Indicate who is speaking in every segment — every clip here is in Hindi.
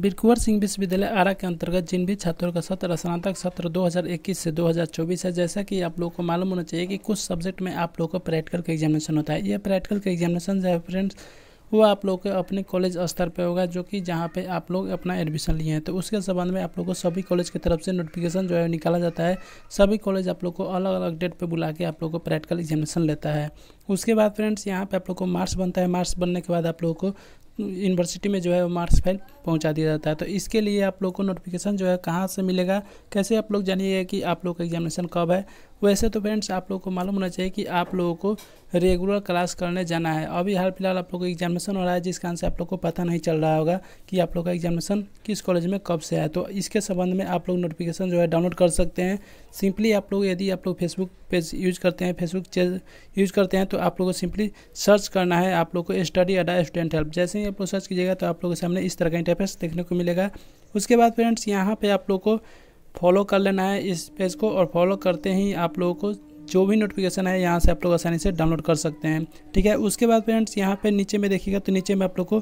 Speaker 1: बिरकुवर सिंह विश्वविद्यालय आरा के अंतर्गत जिन भी छात्रों का सत्र स्नातक सत्र 2021 से 2024 है जैसा कि आप लोगों को मालूम होना चाहिए कि कुछ सब्जेक्ट में आप लोगों का प्रैक्टिकल का एग्जामिनेशन होता है यह प्रैक्टिकल का एग्जामिनेशन जो है फ्रेंड्स वो आप लोग के अपने कॉलेज स्तर पे होगा जो कि जहाँ पे आप लोग अपना एडमिशन लिए हैं तो उसके संबंध में आप लोग को सभी कॉलेज की तरफ से नोटिफिकेशन जो है निकाला जाता है सभी कॉलेज आप लोग को अलग अलग डेट पे बुला के आप लोग को प्रैक्टिकल एग्जामिनेशन लेता है उसके बाद फ्रेंड्स यहाँ पे आप लोग को मार्क्स बनता है मार्क्स बनने के बाद आप लोग को यूनिवर्सिटी में जो है वो मार्क्स फाइल पहुंचा दिया जाता है तो इसके लिए आप लोग को नोटिफिकेशन जो है कहाँ से मिलेगा कैसे आप लोग जानिएगा कि आप लोग का एग्जामिनेशन कब है वैसे तो फ्रेंड्स आप लोग को मालूम होना चाहिए कि आप लोगों को रेगुलर क्लास करने जाना है अभी हाल फिलहाल आप लोग को एग्जामिनेशन हो रहा है जिस कारण से आप लोग को पता नहीं चल रहा होगा कि आप लोग का एग्जामिनेशन किस कॉलेज में कब से है तो इसके संबंध में आप लोग नोटिफिकेशन जो है डाउनलोड कर सकते हैं सिंपली आप लोग यदि आप लोग फेसबुक पेज यूज करते हैं फेसबुक यूज करते हैं तो आप लोग को सिंपली सर्च करना है आप लोग को स्टडी अडा स्टूडेंट हेल्प जैसे ही आप लोग सर्च कीजिएगा तो आप लोग के सामने इस तरह का इंटरफेस देखने को मिलेगा उसके बाद फ्रेंड्स यहाँ पे आप लोग को फॉलो कर लेना है इस पेज को और फॉलो करते ही आप लोगों को जो भी नोटिफिकेशन है यहाँ से आप लोग आसानी से डाउनलोड कर सकते हैं ठीक है उसके बाद फ्रेंड्स यहाँ पे नीचे में देखिएगा तो नीचे में आप लोग को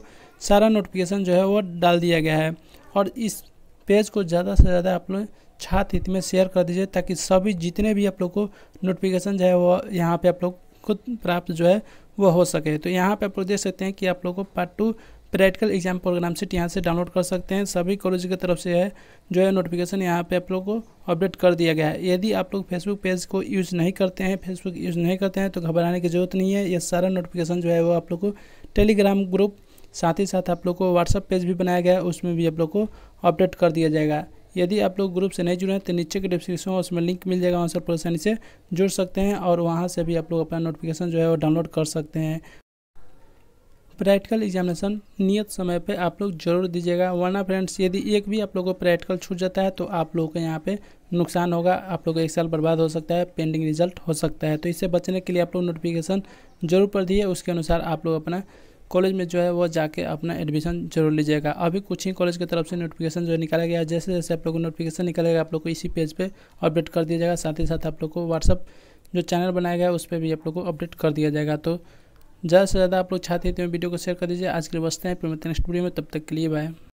Speaker 1: सारा नोटिफिकेशन जो है वो डाल दिया गया है और इस पेज को ज़्यादा से ज़्यादा आप लोग छात्र हित में शेयर कर दीजिए ताकि सभी जितने भी आप लोग को नोटिफिकेशन जो है वो यहाँ पे आप लोग को प्राप्त जो है वो हो सके तो यहाँ पे आप लोग देख सकते हैं कि आप लोग को part two practical exam program sheet यहाँ से डाउनलोड कर सकते हैं सभी कॉलेज की तरफ से है जो है नोटिफिकेशन यहाँ पे आप लोग को अपडेट कर दिया गया है यदि आप लोग फेसबुक पेज को यूज़ नहीं करते हैं फेसबुक यूज़ नहीं करते हैं तो घबराने की जरूरत नहीं है यह सारा नोटिफिकेशन जो है वो आप लोग को टेलीग्राम ग्रुप साथ ही साथ आप लोग को व्हाट्सअप पेज भी बनाया गया है उसमें भी आप लोग को अपडेट कर दिया जाएगा यदि आप लोग ग्रुप से नहीं जुड़े हैं तो नीचे के डिस्क्रिप्शन में उसमें लिंक मिल जाएगा वहाँ से परेशानी से जुड़ सकते हैं और वहाँ से भी आप लोग अपना नोटिफिकेशन जो है वो डाउनलोड कर सकते हैं प्रैक्टिकल एग्जामिनेशन नियत समय पे आप लोग जरूर दीजिएगा वरना फ्रेंड्स यदि एक भी आप लोगों को प्रैक्टिकल छूट जाता है तो आप लोगों को यहाँ पे नुकसान होगा आप लोग का एक साल बर्बाद हो सकता है पेंडिंग रिजल्ट हो सकता है तो इससे बचने के लिए आप लोग नोटिफिकेशन जरूर पढ़ दिए उसके अनुसार आप लोग अपना कॉलेज में जो है वो जाके अपना एडमिशन जरूर लीजिएगा अभी कुछ ही कॉलेज की तरफ से नोटिफिकेशन जो है निकाला गया जैसे जैसे आप लोग को नोटिफिकेशन निकलेगा आप लोग को इसी पेज पर अपडेट कर दिया जाएगा साथ ही साथ आप लोग को व्हाट्सअप जो चैनल बनाया गया है उस पर भी आप लोग को अपडेट कर दिया जाएगा तो ज़्यादा से ज़्यादा आप लोग चाहते हैं तो वीडियो को शेयर कर दीजिए आज के लिए बसते हैं फिर मिलते हैं नेक्स्ट वीडियो में तब तक के लिए बाय